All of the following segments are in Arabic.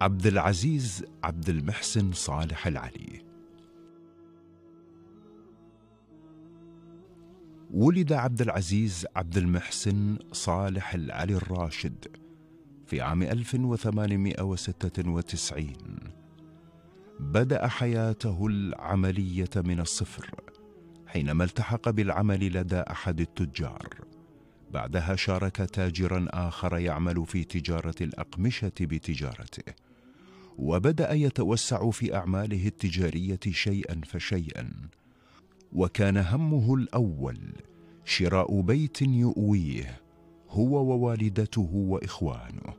عبد العزيز عبد المحسن صالح العلي ولد عبد العزيز عبد المحسن صالح العلي الراشد في عام 1896 بدأ حياته العملية من الصفر حينما التحق بالعمل لدى أحد التجار بعدها شارك تاجرا اخر يعمل في تجاره الاقمشه بتجارته وبدا يتوسع في اعماله التجاريه شيئا فشيئا وكان همه الاول شراء بيت يؤويه هو ووالدته واخوانه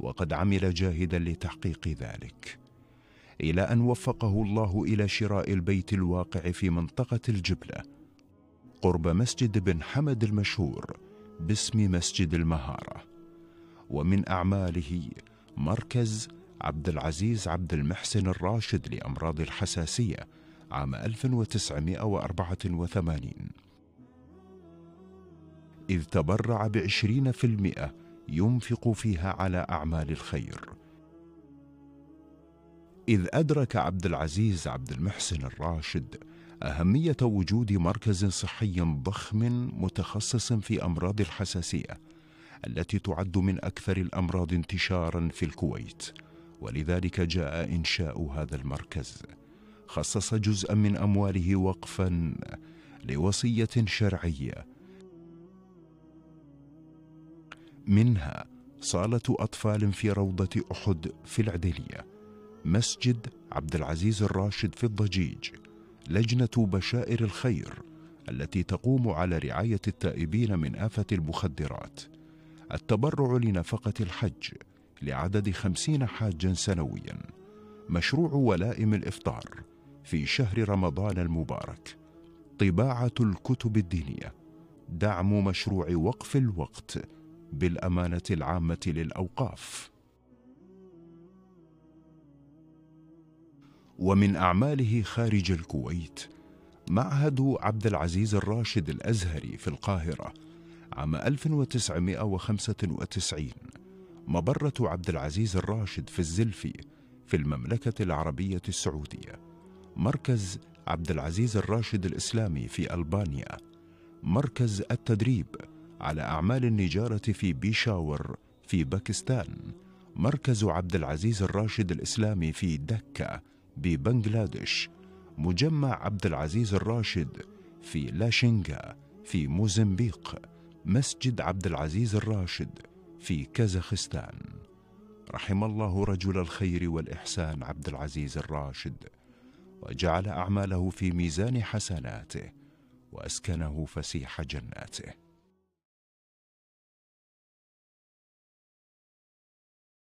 وقد عمل جاهدا لتحقيق ذلك الى ان وفقه الله الى شراء البيت الواقع في منطقه الجبله قرب مسجد بن حمد المشهور باسم مسجد المهارة ومن أعماله مركز عبد العزيز عبد المحسن الراشد لأمراض الحساسية عام 1984 إذ تبرع بعشرين في المئة ينفق فيها على أعمال الخير إذ أدرك عبد العزيز عبد المحسن الراشد أهمية وجود مركز صحي ضخم متخصص في أمراض الحساسية التي تعد من أكثر الأمراض انتشارا في الكويت ولذلك جاء إنشاء هذا المركز خصص جزءا من أمواله وقفا لوصية شرعية منها صالة أطفال في روضة أحد في العدلية مسجد عبد العزيز الراشد في الضجيج لجنه بشائر الخير التي تقوم على رعايه التائبين من افه المخدرات التبرع لنفقه الحج لعدد خمسين حاجا سنويا مشروع ولائم الافطار في شهر رمضان المبارك طباعه الكتب الدينيه دعم مشروع وقف الوقت بالامانه العامه للاوقاف ومن أعماله خارج الكويت معهد عبد العزيز الراشد الأزهري في القاهرة عام 1995 مبرة عبد العزيز الراشد في الزلفي في المملكة العربية السعودية مركز عبد العزيز الراشد الإسلامي في ألبانيا مركز التدريب على أعمال النجارة في بيشاور في باكستان مركز عبد العزيز الراشد الإسلامي في دكة ببنغلاديش مجمع عبد العزيز الراشد في لاشينغا في موزمبيق مسجد عبد العزيز الراشد في كازاخستان رحم الله رجل الخير والإحسان عبد العزيز الراشد وجعل أعماله في ميزان حسناته وأسكنه فسيح جناته